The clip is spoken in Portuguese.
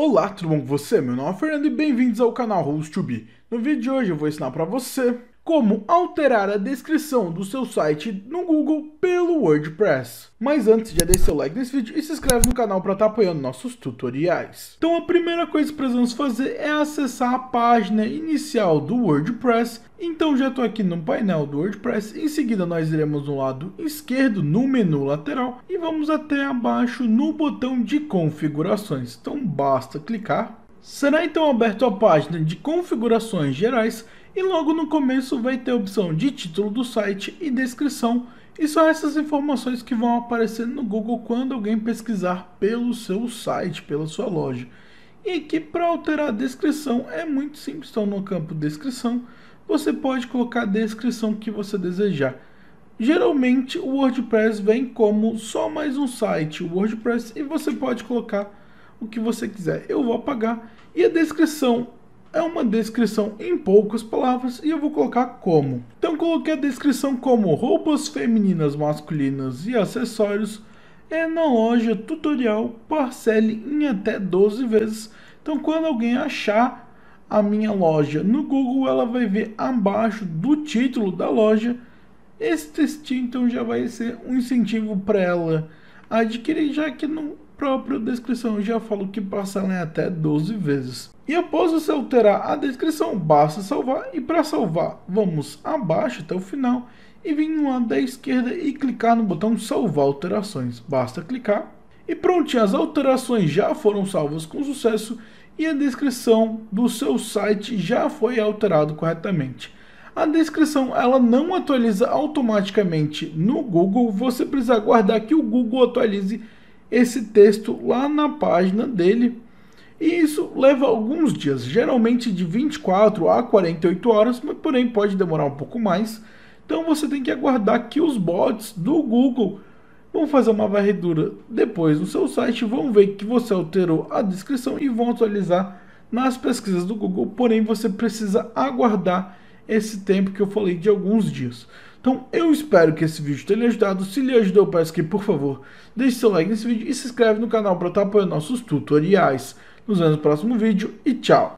Olá, tudo bom com você? Meu nome é Fernando e bem-vindos ao canal Rules to Be. No vídeo de hoje eu vou ensinar para você como alterar a descrição do seu site no Google pelo WordPress. Mas antes já deixa seu like nesse vídeo e se inscreve no canal para estar tá apoiando nossos tutoriais. Então a primeira coisa que precisamos fazer é acessar a página inicial do WordPress. Então já estou aqui no painel do WordPress, em seguida nós iremos no lado esquerdo no menu lateral e vamos até abaixo no botão de configurações. Então basta clicar Será então aberto a página de configurações gerais e logo no começo vai ter a opção de título do site e descrição e são essas informações que vão aparecer no Google quando alguém pesquisar pelo seu site, pela sua loja. E que para alterar a descrição é muito simples, então no campo descrição você pode colocar a descrição que você desejar. Geralmente o WordPress vem como só mais um site, o WordPress, e você pode colocar o que você quiser, eu vou apagar. E a descrição é uma descrição em poucas palavras e eu vou colocar como. Então coloquei a descrição como roupas femininas, masculinas e acessórios é na loja tutorial parcele em até 12 vezes. Então quando alguém achar a minha loja no Google, ela vai ver abaixo do título da loja esse textinho então já vai ser um incentivo para ela adquirir, já que não própria descrição já falou que passa né, até 12 vezes. E após você alterar a descrição, basta salvar e para salvar, vamos abaixo até o final e vir no lado da esquerda e clicar no botão salvar alterações. Basta clicar e prontinho, as alterações já foram salvas com sucesso e a descrição do seu site já foi alterado corretamente. A descrição ela não atualiza automaticamente no Google, você precisa aguardar que o Google atualize esse texto lá na página dele. E isso leva alguns dias, geralmente de 24 a 48 horas, mas porém pode demorar um pouco mais. Então você tem que aguardar que os bots do Google vão fazer uma varredura depois no seu site, vão ver que você alterou a descrição e vão atualizar nas pesquisas do Google. Porém, você precisa aguardar esse tempo que eu falei de alguns dias. Então eu espero que esse vídeo tenha lhe ajudado. Se lhe ajudou, peço que, por favor, deixe seu like nesse vídeo e se inscreve no canal para estar apoiando nossos tutoriais. Nos vemos no próximo vídeo e tchau!